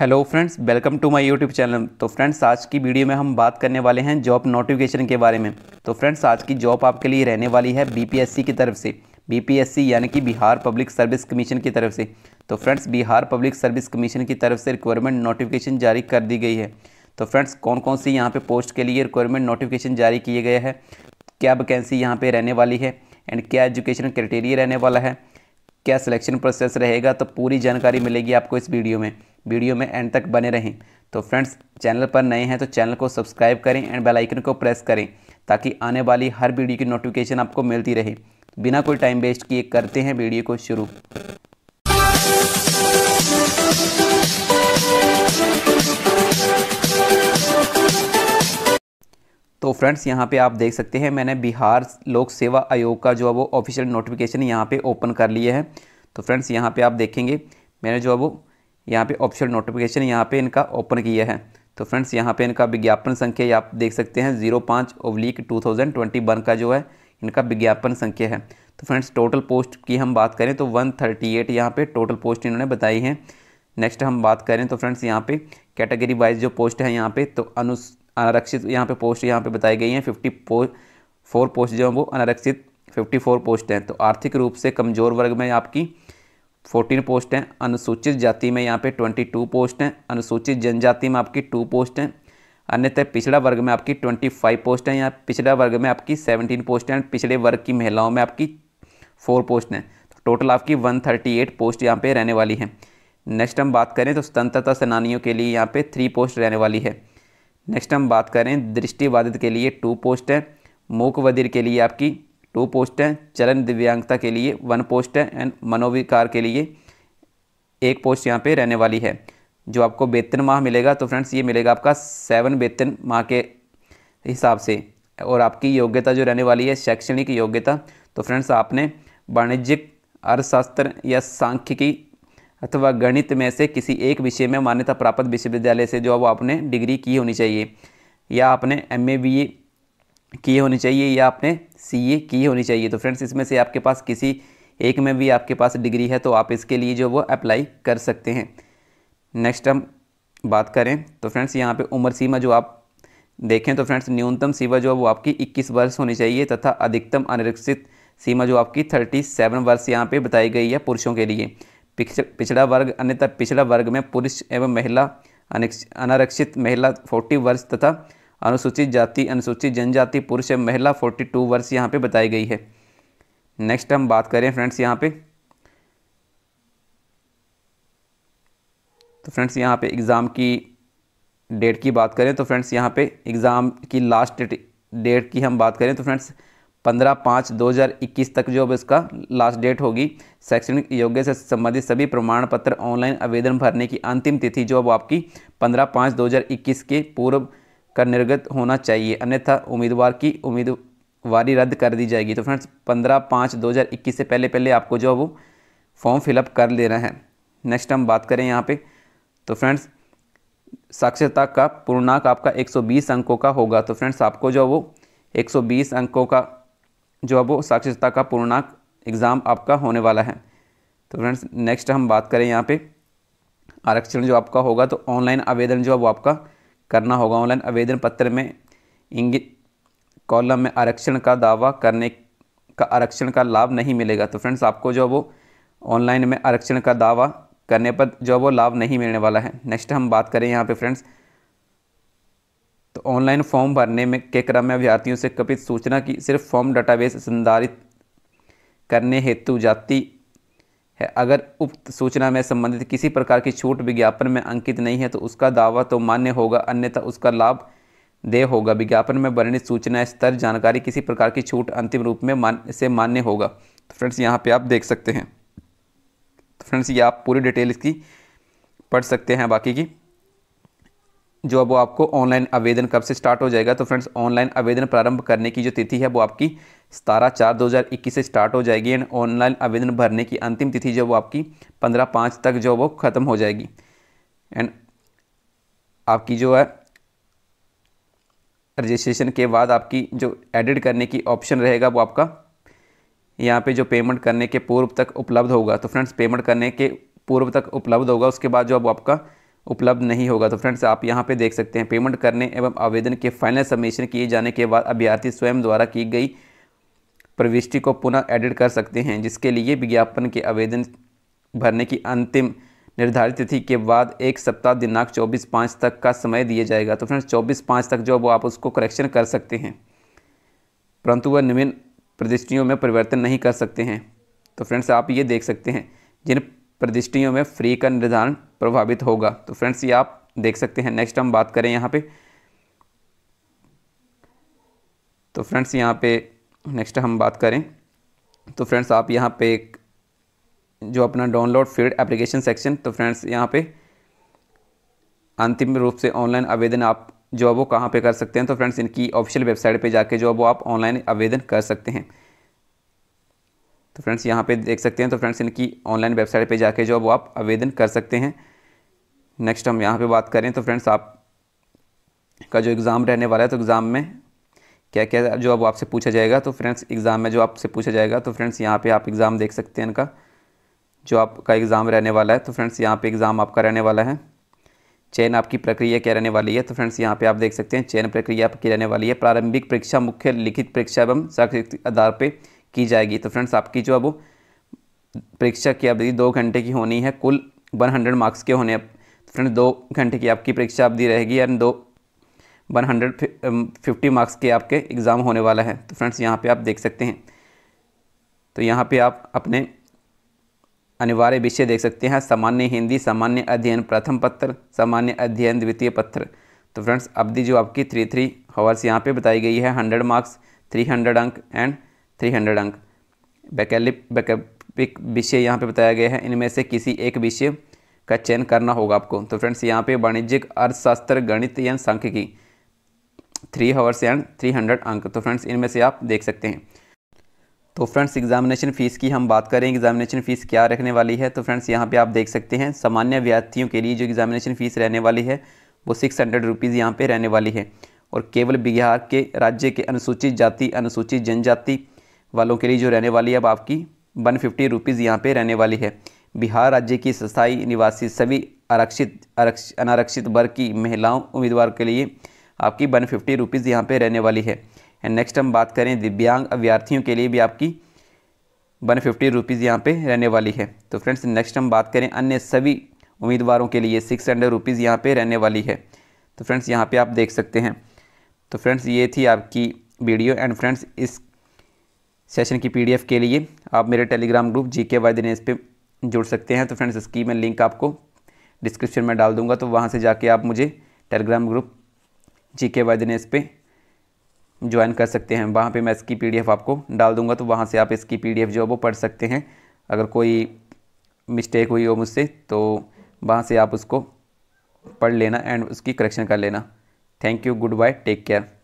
hello friends welcome to my YouTube channel तो friends आज की वीडियो में हम बात करने वाले हैं जॉब नोटिफिकेशन के बारे में तो फ्रेंड्स आज की जॉब आपके लिए रहने वाली है बीपीएससी की तरफ से बीपीएससी यानी कि बिहार पब्लिक सर्विस कमीशन की तरफ से तो friends Bihar public service commission की तरफ से रिक्वायरमेंट नोटिफिकेशन जारी कर दी गई है तो फ्रेंड्स कौन कौन सी यहाँ पर पोस्ट के लिए रिक्वायरमेंट नोटिफिकेशन जारी किए गए हैं क्या वैकेंसी यहाँ पर रहने वाली है एंड क्या एजुकेशन क्राइटेरिया रहने वाला है क्या सिलेक्शन प्रोसेस रहेगा तो पूरी जानकारी मिलेगी आपको इस वीडियो में वीडियो में एंड तक बने रहें तो फ्रेंड्स चैनल पर नए हैं तो चैनल को सब्सक्राइब करें एंड बेल आइकन को प्रेस करें ताकि आने वाली हर वीडियो की नोटिफिकेशन आपको मिलती रहे बिना कोई टाइम वेस्ट किए करते हैं वीडियो को शुरू तो फ्रेंड्स यहाँ पे आप देख सकते हैं मैंने बिहार लोक सेवा आयोग का जो है वो ऑफिशियल नोटिफिकेशन यहाँ पे ओपन कर लिए हैं तो फ्रेंड्स यहाँ पे आप देखेंगे मैंने जो है वो यहाँ पे ऑफिशियल नोटिफिकेशन यहाँ पे इनका ओपन किया है तो फ्रेंड्स यहाँ पे इनका विज्ञापन संख्या आप देख सकते हैं जीरो पाँच ओवलीक टू थाउजेंड ट्वेंटी वन का जो है इनका विज्ञापन संख्या है तो फ्रेंड्स टोटल पोस्ट की हम बात करें तो वन थर्टी एट यहाँ पर टोटल पोस्ट इन्होंने बताई हैं नेक्स्ट हम बात करें तो फ्रेंड्स यहाँ पे कैटेगरी वाइज जो पोस्ट है यहाँ पे तो अनु अनारक्षित यहाँ पे पोस्ट यहाँ पे बताई गई हैं फिफ्टी पोस्ट फोर पोस्ट जो हैं वो अनारक्षित फिफ्टी फोर पोस्ट हैं तो आर्थिक रूप से कमज़ोर वर्ग में आपकी फोर्टीन पोस्ट हैं अनुसूचित जाति में यहाँ पे ट्वेंटी टू पोस्ट हैं अनुसूचित जनजाति में आपकी टू पोस्ट हैं अन्यथा पिछड़ा वर्ग में आपकी ट्वेंटी फाइव पोस्ट हैं यहाँ पिछड़ा वर्ग में आपकी सेवनटीन पोस्ट हैं पिछड़े वर्ग की महिलाओं में आपकी फोर पोस्ट हैं तो टोटल आपकी वन थर्टी एट पोस्ट यहाँ पर रहने वाली हैं नेक्स्ट हम बात करें तो स्वतंत्रता सेनानियों के लिए यहाँ पर थ्री पोस्ट रहने वाली है नेक्स्ट हम बात करें दृष्टिबाधित के लिए टू पोस्ट है मूक वधिर के लिए आपकी टू पोस्ट है चरण दिव्यांगता के लिए वन पोस्ट है एंड मनोविकार के लिए एक पोस्ट यहाँ पे रहने वाली है जो आपको वेतन माह मिलेगा तो फ्रेंड्स ये मिलेगा आपका सेवन वेतन माह के हिसाब से और आपकी योग्यता जो रहने वाली है शैक्षणिक योग्यता तो फ्रेंड्स आपने वाणिज्यिक अर्थशास्त्र या सांख्यिकी अथवा गणित में से किसी एक विषय में मान्यता प्राप्त विश्वविद्यालय से जो वो आपने डिग्री की होनी चाहिए या आपने एम ए बी ए की होनी चाहिए या आपने सी ए की होनी चाहिए तो फ्रेंड्स इसमें से आपके पास किसी एक में भी आपके पास डिग्री है तो आप इसके लिए जो वो अप्लाई कर सकते हैं नेक्स्ट हम बात करें तो फ्रेंड्स यहाँ पे उम्र सीमा जो आप देखें तो फ्रेंड्स न्यूनतम सीमा जो है वो आपकी 21 वर्ष होनी चाहिए तथा अधिकतम अनिरक्षित सीमा जो आपकी 37 वर्ष यहाँ पे बताई गई है पुरुषों के लिए पिछड़ा वर्ग अन्यथा पिछड़ा वर्ग में पुरुष एवं महिला अनारक्षित महिला फोर्टी वर्ष तथा अनुसूचित जाति अनुसूचित जनजाति पुरुष एवं महिला फोर्टी टू वर्ष यहाँ पे बताई गई है नेक्स्ट हम बात करें फ्रेंड्स यहाँ पे तो फ्रेंड्स यहाँ पे एग्ज़ाम की डेट की बात करें तो फ्रेंड्स यहाँ पे एग्ज़ाम की लास्ट डेट डेट की हम बात करें तो फ्रेंड्स पंद्रह पाँच दो हज़ार इक्कीस तक जो अब इसका लास्ट डेट होगी शैक्षणिक योग्य से संबंधित सभी प्रमाण पत्र ऑनलाइन आवेदन भरने की अंतिम तिथि जो अब आपकी पंद्रह पाँच दो हज़ार इक्कीस के पूर्व का निर्गत होना चाहिए अन्यथा उम्मीदवार की उम्मीदवारी रद्द कर दी जाएगी तो फ्रेंड्स पंद्रह पाँच दो हज़ार इक्कीस से पहले पहले आपको जो है वो फॉर्म फिलअप कर लेना है नेक्स्ट हम बात करें यहाँ पर तो फ्रेंड्स साक्षरता का पूर्णांक आपका बीस अंकों का होगा तो फ्रेंड्स आपको जो वो बीस अंकों का जो अब साक्षरता का पूर्णांक एग्ज़ाम आपका होने वाला है तो फ्रेंड्स नेक्स्ट हम बात करें यहाँ पे आरक्षण जो आपका होगा तो ऑनलाइन आवेदन जो है वो आपका करना होगा ऑनलाइन आवेदन पत्र में इंगित कॉलम में आरक्षण का दावा करने का आरक्षण का लाभ नहीं मिलेगा तो फ्रेंड्स आपको जो है वो ऑनलाइन में आरक्षण का दावा करने पर जो है वो लाभ नहीं मिलने वाला है नेक्स्ट हम बात करें यहाँ पे फ्रेंड्स तो ऑनलाइन फॉर्म भरने में के क्रम में अभ्यर्थियों से कपित सूचना की सिर्फ फॉर्म डाटाबेस संधारित करने हेतु जाती है अगर उक्त सूचना में संबंधित किसी प्रकार की छूट विज्ञापन में अंकित नहीं है तो उसका दावा तो मान्य होगा अन्यथा उसका लाभ दे होगा विज्ञापन में वर्णित सूचना स्तर जानकारी किसी प्रकार की छूट अंतिम रूप में मान से मान्य होगा तो फ्रेंड्स यहाँ पे आप देख सकते हैं तो फ्रेंड्स ये आप पूरी डिटेल इसकी पढ़ सकते हैं बाकी की जो अब वो आपको ऑनलाइन आवेदन कब से स्टार्ट हो जाएगा तो फ्रेंड्स ऑनलाइन आवेदन प्रारंभ करने की जो तिथि है वो आपकी सतारह चार 2021 से स्टार्ट हो जाएगी एंड ऑनलाइन आवेदन भरने की अंतिम तिथि जो वो आपकी पंद्रह पाँच तक जो वो ख़त्म हो जाएगी एंड आपकी जो है रजिस्ट्रेशन के बाद आपकी जो एडिट करने की ऑप्शन रहेगा वो आपका यहाँ पे जो पेमेंट करने के पूर्व तक उपलब्ध होगा तो फ्रेंड्स पेमेंट करने के पूर्व तक उपलब्ध होगा उसके बाद जो अब आपका उपलब्ध नहीं होगा तो फ्रेंड्स आप यहाँ पे देख सकते हैं पेमेंट करने एवं आवेदन के फाइनल सबमिशन किए जाने के बाद अभ्यर्थी स्वयं द्वारा की गई प्रविष्टि को पुनः एडिट कर सकते हैं जिसके लिए विज्ञापन के आवेदन भरने की अंतिम निर्धारित तिथि के बाद एक सप्ताह दिनांक चौबीस पाँच तक का समय दिया जाएगा तो फ्रेंड्स चौबीस पाँच तक जो वो आप उसको करेक्शन कर सकते हैं परंतु वह निम्न प्रदिष्टियों में परिवर्तन नहीं कर सकते हैं तो फ्रेंड्स आप ये देख सकते हैं जिन प्रदिष्टियों में फ्री का निर्धारण प्रभावित होगा तो फ्रेंड्स ये आप देख सकते हैं नेक्स्ट हम बात करें यहाँ पे तो फ्रेंड्स यहाँ पे नेक्स्ट हम बात करें तो फ्रेंड्स आप यहाँ पे जो अपना डाउनलोड फील्ड एप्लीकेशन सेक्शन तो फ्रेंड्स यहाँ पे अंतिम रूप से ऑनलाइन आवेदन आप जो है वो कहाँ पे कर सकते हैं तो फ्रेंड्स इनकी ऑफिशियल वेबसाइट पे जाके जो है वो आप ऑनलाइन आवेदन कर सकते हैं तो फ्रेंड्स यहाँ पे देख सकते हैं तो फ्रेंड्स इनकी ऑनलाइन वेबसाइट पे जाके जो है वो आप आवेदन कर सकते हैं नेक्स्ट हम यहाँ पे बात करें तो फ्रेंड्स आप का जो एग्ज़ाम रहने वाला है तो एग्ज़ाम में क्या क्या जो अब आपसे पूछा जाएगा तो फ्रेंड्स एग्ज़ाम में जो आपसे पूछा जाएगा तो फ्रेंड्स यहाँ पे आप एग्ज़ाम देख सकते हैं इनका जो आपका एग्ज़ाम रहने वाला है तो फ्रेंड्स यहाँ पे एग्ज़ाम आपका रहने वाला है चयन आपकी प्रक्रिया क्या रहने वाली है तो फ्रेंड्स यहाँ पे आप देख सकते हैं चयन प्रक्रिया आपकी रहने वाली है प्रारंभिक परीक्षा मुख्य लिखित परीक्षा एवं साक्षर आधार पर की जाएगी तो फ्रेंड्स आपकी जो अब परीक्षा की अवधि दो घंटे की होनी है कुल वन हंड्रेड मार्क्स के होने फ्रेंड दो घंटे की आपकी परीक्षा अवधि रहेगी एंड दो वन हंड्रेड फिफ्टी मार्क्स के आपके एग्ज़ाम होने वाला है तो फ्रेंड्स यहाँ पे आप देख सकते हैं तो यहाँ पे आप अपने अनिवार्य विषय देख सकते हैं सामान्य हिंदी सामान्य अध्ययन प्रथम पत्र सामान्य अध्ययन द्वितीय पत्र तो फ्रेंड्स अवधि जो आपकी थ्री थ्री हावर्स यहाँ पर बताई गई है हंड्रेड मार्क्स थ्री हंड्रेड अंक एंड थ्री हंड्रेड अंक वैकल्पिक विषय यहाँ पर बताया गया है इनमें से किसी एक विषय का चयन करना होगा आपको तो फ्रेंड्स यहाँ पे वाणिज्यिक अर्थशास्त्र गणित संख्य की three hours and three hundred अंक तो फ्रेंड्स इनमें से आप देख सकते हैं तो फ्रेंड्स एग्जामिनेशन फ़ीस की हम बात करें एग्जामिनेशन फ़ीस क्या रखने वाली है तो फ्रेंड्स यहाँ पे आप देख सकते हैं सामान्य विद्यार्थियों के लिए जो एग्जामिनेशन फ़ीस रहने वाली है वो सिक्स हंड्रेड रुपीज़ यहाँ पर रहने वाली है और केवल बिहार के राज्य के अनुसूचित जाति अनुसूचित जनजाति वालों के लिए जो रहने वाली है अब आपकी वन फिफ्टी रुपीज़ यहाँ पर रहने वाली है बिहार राज्य की स्थायी निवासी सभी आरक्षित आरक्ष अनारक्षित वर्ग की महिलाओं उम्मीदवार के लिए आपकी वन फिफ्टी रुपीज़ यहाँ पर रहने वाली है एंड नेक्स्ट हम बात करें दिव्यांग अभ्यार्थियों के लिए भी आपकी वन फिफ्टी रुपीज़ यहाँ पर रहने वाली है तो फ्रेंड्स नेक्स्ट हम बात करें अन्य सभी उम्मीदवारों के लिए सिक्स हंड्रेड रुपीज़ यहाँ पर रहने वाली है तो फ्रेंड्स यहाँ पर आप देख सकते हैं तो फ्रेंड्स ये थी आपकी वीडियो एंड फ्रेंड्स इस सेशन की पीडीएफ के लिए आप मेरे टेलीग्राम ग्रुप जी के वाई दिनेश पे जुड़ सकते हैं तो फ्रेंड्स इसकी मैं लिंक आपको डिस्क्रिप्शन में डाल दूंगा तो वहाँ से जाके आप मुझे टेलीग्राम ग्रुप जी के वाई दिनेश पे ज्वाइन कर सकते हैं वहाँ पे मैं इसकी पीडीएफ आपको डाल दूंगा तो वहाँ से आप इसकी पीडीएफ जो है वो पढ़ सकते हैं अगर कोई मिस्टेक हुई हो मुझसे तो वहाँ से आप उसको पढ़ लेना एंड उसकी करेक्शन कर लेना thank you goodbye take care